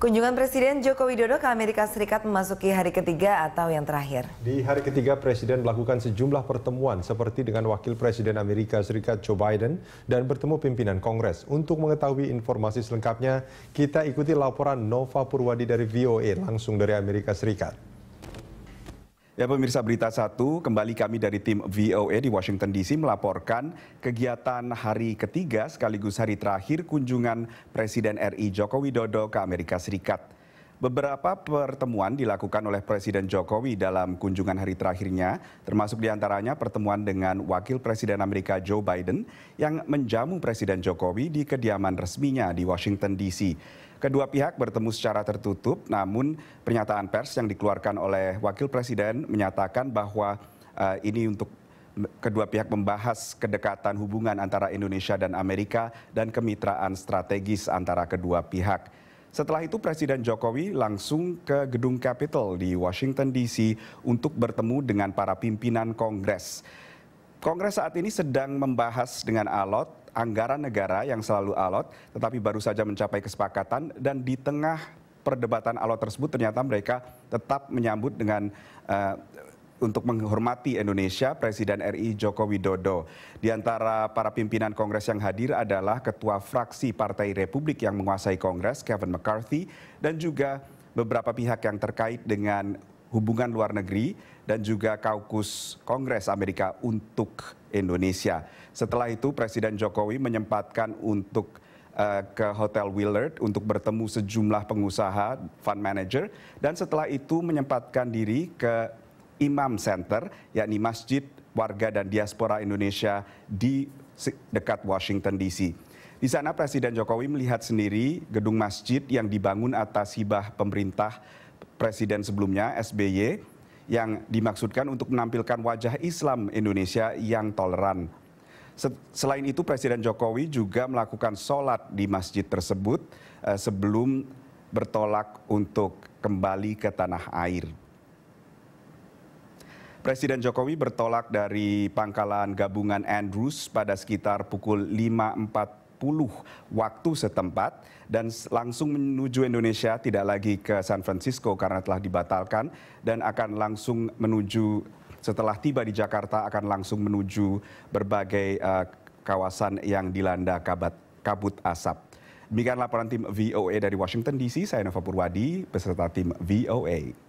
Kunjungan Presiden Joko Widodo ke Amerika Serikat memasuki hari ketiga atau yang terakhir. Di hari ketiga, Presiden melakukan sejumlah pertemuan seperti dengan Wakil Presiden Amerika Serikat Joe Biden dan bertemu pimpinan Kongres. Untuk mengetahui informasi selengkapnya, kita ikuti laporan Nova Purwadi dari VOA langsung dari Amerika Serikat. Ya pemirsa berita satu, kembali kami dari tim VOA di Washington DC melaporkan kegiatan hari ketiga sekaligus hari terakhir kunjungan Presiden RI Joko Widodo ke Amerika Serikat. Beberapa pertemuan dilakukan oleh Presiden Jokowi dalam kunjungan hari terakhirnya, termasuk diantaranya pertemuan dengan Wakil Presiden Amerika Joe Biden yang menjamu Presiden Jokowi di kediaman resminya di Washington DC. Kedua pihak bertemu secara tertutup, namun pernyataan pers yang dikeluarkan oleh Wakil Presiden menyatakan bahwa uh, ini untuk kedua pihak membahas kedekatan hubungan antara Indonesia dan Amerika dan kemitraan strategis antara kedua pihak. Setelah itu Presiden Jokowi langsung ke gedung Capitol di Washington DC untuk bertemu dengan para pimpinan Kongres. Kongres saat ini sedang membahas dengan alot anggaran negara yang selalu alot tetapi baru saja mencapai kesepakatan dan di tengah perdebatan alot tersebut ternyata mereka tetap menyambut dengan uh, untuk menghormati Indonesia Presiden RI Joko Widodo. Di antara para pimpinan Kongres yang hadir adalah Ketua Fraksi Partai Republik yang menguasai Kongres Kevin McCarthy dan juga beberapa pihak yang terkait dengan hubungan luar negeri dan juga kaukus Kongres Amerika untuk Indonesia. Setelah itu Presiden Jokowi menyempatkan untuk eh, ke Hotel Willard untuk bertemu sejumlah pengusaha, fund manager dan setelah itu menyempatkan diri ke Imam Center, yakni Masjid Warga dan Diaspora Indonesia di dekat Washington DC. Di sana Presiden Jokowi melihat sendiri gedung masjid yang dibangun atas hibah pemerintah Presiden sebelumnya SBY yang dimaksudkan untuk menampilkan wajah Islam Indonesia yang toleran. Selain itu Presiden Jokowi juga melakukan sholat di masjid tersebut eh, sebelum bertolak untuk kembali ke tanah air. Presiden Jokowi bertolak dari pangkalan gabungan Andrews pada sekitar pukul 5.40 waktu setempat dan langsung menuju Indonesia tidak lagi ke San Francisco karena telah dibatalkan dan akan langsung menuju setelah tiba di Jakarta akan langsung menuju berbagai uh, kawasan yang dilanda kabat, kabut asap. Demikian laporan tim VOA dari Washington DC, saya Nova Purwadi beserta tim VOA.